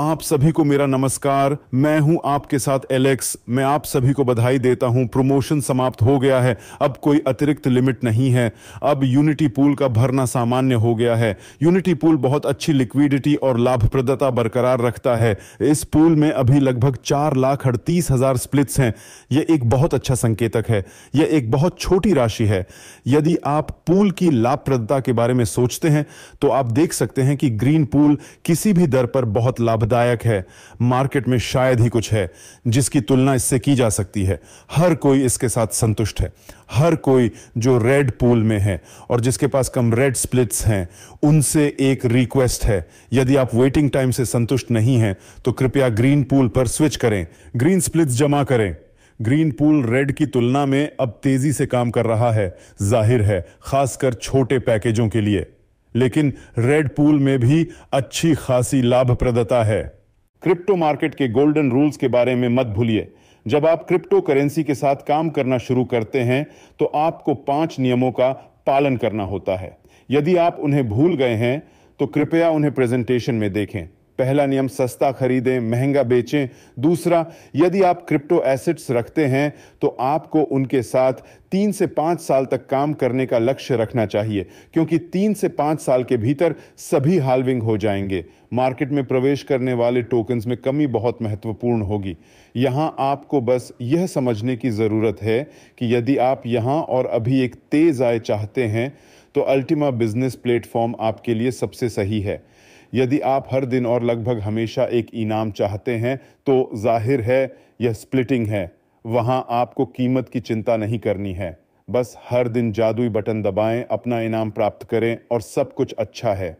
आप सभी को मेरा नमस्कार मैं हूं आपके साथ एलेक्स मैं आप सभी को बधाई देता हूं प्रमोशन समाप्त हो गया है अब कोई अतिरिक्त लिमिट नहीं है अब यूनिटी पूल का भरना सामान्य हो गया है यूनिटी पूल बहुत अच्छी लिक्विडिटी और लाभप्रदता बरकरार रखता है इस पूल में अभी लगभग चार लाख अड़तीस हजार स्प्लिट्स हैं यह एक बहुत अच्छा संकेतक है यह एक बहुत छोटी राशि है यदि आप पूल की लाभप्रदता के बारे में सोचते हैं तो आप देख सकते हैं कि ग्रीन पूल किसी भी दर पर बहुत लाभ लाभदायक है मार्केट में शायद ही कुछ है जिसकी तुलना इससे की जा सकती है हर कोई इसके साथ संतुष्ट है हर कोई जो रेड पूल में है और जिसके पास कम रेड स्प्लिट्स हैं उनसे एक रिक्वेस्ट है यदि आप वेटिंग टाइम से संतुष्ट नहीं हैं तो कृपया ग्रीन पूल पर स्विच करें ग्रीन स्प्लिट्स जमा करें ग्रीन पूल रेड की तुलना में अब तेजी से काम कर रहा है जाहिर है खासकर छोटे पैकेजों के लिए लेकिन रेड पूल में भी अच्छी खासी लाभप्रदता है क्रिप्टो मार्केट के गोल्डन रूल्स के बारे में मत भूलिए जब आप क्रिप्टो करेंसी के साथ काम करना शुरू करते हैं तो आपको पांच नियमों का पालन करना होता है यदि आप उन्हें भूल गए हैं तो कृपया उन्हें प्रेजेंटेशन में देखें पहला नियम सस्ता खरीदें महंगा बेचें दूसरा यदि आप क्रिप्टो एसेट्स रखते हैं तो आपको उनके साथ तीन से पाँच साल तक काम करने का लक्ष्य रखना चाहिए क्योंकि तीन से पाँच साल के भीतर सभी हालविंग हो जाएंगे मार्केट में प्रवेश करने वाले टोकन्स में कमी बहुत महत्वपूर्ण होगी यहाँ आपको बस यह समझने की ज़रूरत है कि यदि आप यहाँ और अभी एक तेज़ आय चाहते हैं तो अल्टीमा बिजनेस प्लेटफॉर्म आपके लिए सबसे सही है यदि आप हर दिन और लगभग हमेशा एक इनाम चाहते हैं तो जाहिर है यह स्प्लिटिंग है वहां आपको कीमत की चिंता नहीं करनी है बस हर दिन जादुई बटन दबाएं अपना इनाम प्राप्त करें और सब कुछ अच्छा है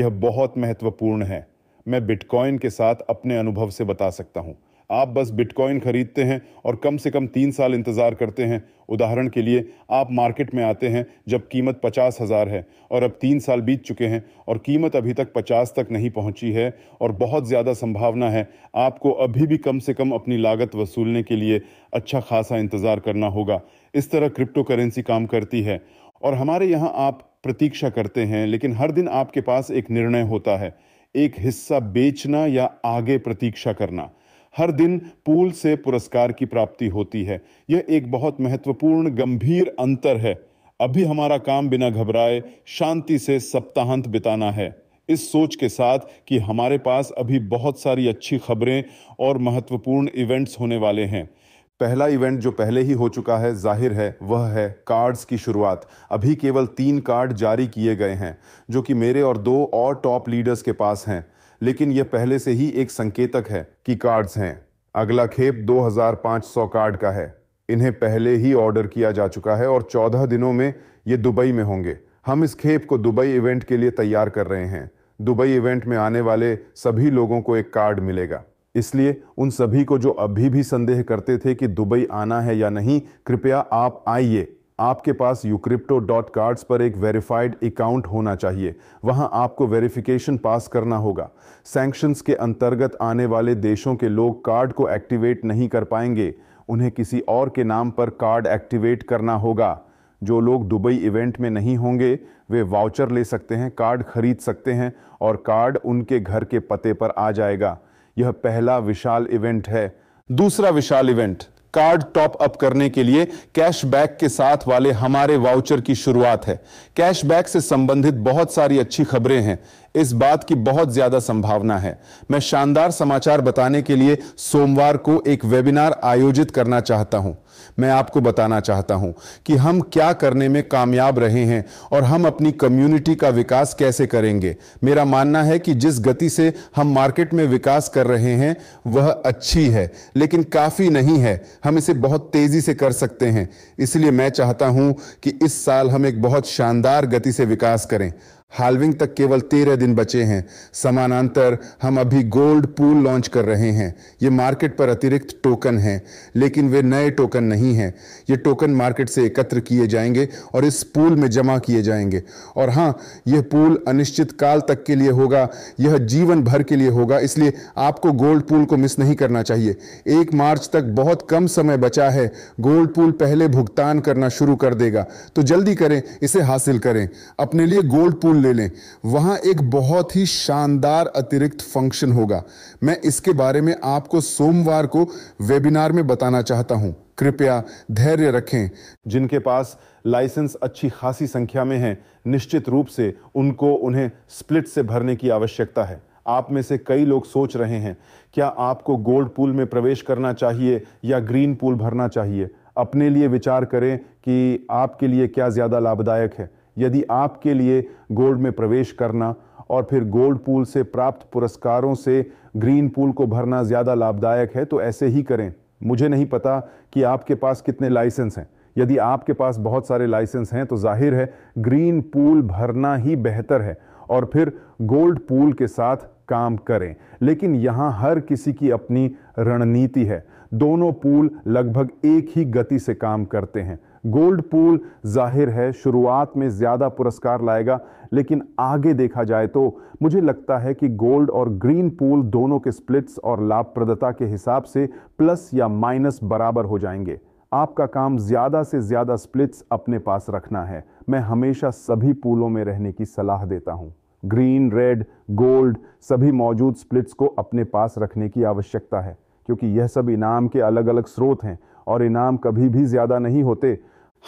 यह बहुत महत्वपूर्ण है मैं बिटकॉइन के साथ अपने अनुभव से बता सकता हूँ आप बस बिटकॉइन खरीदते हैं और कम से कम तीन साल इंतज़ार करते हैं उदाहरण के लिए आप मार्केट में आते हैं जब कीमत पचास हज़ार है और अब तीन साल बीत चुके हैं और कीमत अभी तक पचास तक नहीं पहुंची है और बहुत ज़्यादा संभावना है आपको अभी भी कम से कम अपनी लागत वसूलने के लिए अच्छा खासा इंतज़ार करना होगा इस तरह क्रिप्टो करेंसी काम करती है और हमारे यहाँ आप प्रतीक्षा करते हैं लेकिन हर दिन आपके पास एक निर्णय होता है एक हिस्सा बेचना या आगे प्रतीक्षा करना हर दिन पूल से पुरस्कार की प्राप्ति होती है यह एक बहुत महत्वपूर्ण गंभीर अंतर है अभी हमारा काम बिना घबराए शांति से सप्ताहांत बिताना है इस सोच के साथ कि हमारे पास अभी बहुत सारी अच्छी खबरें और महत्वपूर्ण इवेंट्स होने वाले हैं पहला इवेंट जो पहले ही हो चुका है जाहिर है वह है कार्ड्स की शुरुआत अभी केवल तीन कार्ड जारी किए गए हैं जो कि मेरे और दो और टॉप लीडर्स के पास हैं लेकिन यह पहले से ही एक संकेतक है कि कार्ड्स हैं अगला खेप 2500 कार्ड का है इन्हें पहले ही ऑर्डर किया जा चुका है और 14 दिनों में ये दुबई में होंगे हम इस खेप को दुबई इवेंट के लिए तैयार कर रहे हैं दुबई इवेंट में आने वाले सभी लोगों को एक कार्ड मिलेगा इसलिए उन सभी को जो अभी भी संदेह करते थे कि दुबई आना है या नहीं कृपया आप आइए आपके पास यूक्रिप्टो डॉट कार्ड्स पर एक वेरीफाइड अकाउंट होना चाहिए वहां आपको वेरिफिकेशन पास करना होगा सैंक्शंस के अंतर्गत आने वाले देशों के लोग कार्ड को एक्टिवेट नहीं कर पाएंगे उन्हें किसी और के नाम पर कार्ड एक्टिवेट करना होगा जो लोग दुबई इवेंट में नहीं होंगे वे वाउचर ले सकते हैं कार्ड खरीद सकते हैं और कार्ड उनके घर के पते पर आ जाएगा यह पहला विशाल इवेंट है दूसरा विशाल इवेंट कार्ड टॉप अप करने के लिए कैशबैक के साथ वाले हमारे वाउचर की शुरुआत है कैशबैक से संबंधित बहुत सारी अच्छी खबरें हैं इस बात की बहुत ज्यादा संभावना है मैं शानदार समाचार बताने के लिए सोमवार को एक वेबिनार आयोजित करना चाहता हूं मैं आपको बताना चाहता हूं कि हम क्या करने में कामयाब रहे हैं और हम अपनी कम्युनिटी का विकास कैसे करेंगे मेरा मानना है कि जिस गति से हम मार्केट में विकास कर रहे हैं वह अच्छी है लेकिन काफ़ी नहीं है हम इसे बहुत तेज़ी से कर सकते हैं इसलिए मैं चाहता हूं कि इस साल हम एक बहुत शानदार गति से विकास करें हालविंग तक केवल तेरह दिन बचे हैं समानांतर हम अभी गोल्ड पूल लॉन्च कर रहे हैं ये मार्केट पर अतिरिक्त टोकन है लेकिन वे नए टोकन नहीं हैं ये टोकन मार्केट से एकत्र किए जाएंगे और इस पूल में जमा किए जाएंगे और हाँ यह पूल अनिश्चित काल तक के लिए होगा यह जीवन भर के लिए होगा इसलिए आपको गोल्ड पूल को मिस नहीं करना चाहिए एक मार्च तक बहुत कम समय बचा है गोल्ड पूल पहले भुगतान करना शुरू कर देगा तो जल्दी करें इसे हासिल करें अपने लिए गोल्ड पूल उदाहरण ले लें वहाँ एक बहुत ही शानदार अतिरिक्त फंक्शन होगा मैं इसके बारे में आपको सोमवार को वेबिनार में बताना चाहता हूँ कृपया धैर्य रखें जिनके पास लाइसेंस अच्छी खासी संख्या में है निश्चित रूप से उनको उन्हें स्प्लिट से भरने की आवश्यकता है आप में से कई लोग सोच रहे हैं क्या आपको गोल्ड पूल में प्रवेश करना चाहिए या ग्रीन पूल भरना चाहिए अपने लिए विचार करें कि आपके लिए क्या ज़्यादा लाभदायक है यदि आपके लिए गोल्ड में प्रवेश करना और फिर गोल्ड पूल से प्राप्त पुरस्कारों से ग्रीन पूल को भरना ज़्यादा लाभदायक है तो ऐसे ही करें मुझे नहीं पता कि आपके पास कितने लाइसेंस हैं यदि आपके पास बहुत सारे लाइसेंस हैं तो जाहिर है ग्रीन पूल भरना ही बेहतर है और फिर गोल्ड पूल के साथ काम करें लेकिन यहाँ हर किसी की अपनी रणनीति है दोनों पूल लगभग एक ही गति से काम करते हैं गोल्ड पूल जाहिर है शुरुआत में ज़्यादा पुरस्कार लाएगा लेकिन आगे देखा जाए तो मुझे लगता है कि गोल्ड और ग्रीन पूल दोनों के स्प्लिट्स और लाभप्रदता के हिसाब से प्लस या माइनस बराबर हो जाएंगे आपका काम ज़्यादा से ज़्यादा स्प्लिट्स अपने पास रखना है मैं हमेशा सभी पूलों में रहने की सलाह देता हूँ ग्रीन रेड गोल्ड सभी मौजूद स्प्लिट्स को अपने पास रखने की आवश्यकता है क्योंकि यह सब इनाम के अलग अलग स्रोत हैं और इनाम कभी भी ज्यादा नहीं होते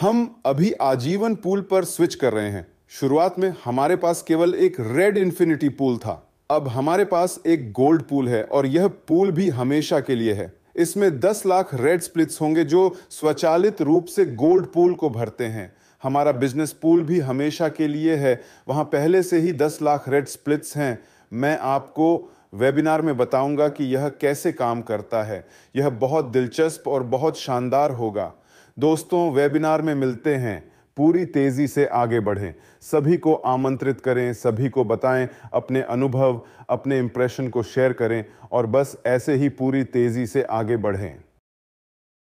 हम अभी आजीवन पूल पर स्विच कर रहे हैं शुरुआत में हमारे पास केवल एक रेड इन्फिनिटी पूल था अब हमारे पास एक गोल्ड पूल है और यह पूल भी हमेशा के लिए है इसमें 10 लाख रेड स्प्लिट्स होंगे जो स्वचालित रूप से गोल्ड पूल को भरते हैं हमारा बिजनेस पूल भी हमेशा के लिए है वहाँ पहले से ही 10 लाख रेड स्प्लिट्स हैं मैं आपको वेबिनार में बताऊंगा कि यह कैसे काम करता है यह बहुत दिलचस्प और बहुत शानदार होगा दोस्तों वेबिनार में मिलते हैं पूरी तेज़ी से आगे बढ़ें सभी को आमंत्रित करें सभी को बताएं अपने अनुभव अपने इम्प्रेशन को शेयर करें और बस ऐसे ही पूरी तेज़ी से आगे बढ़ें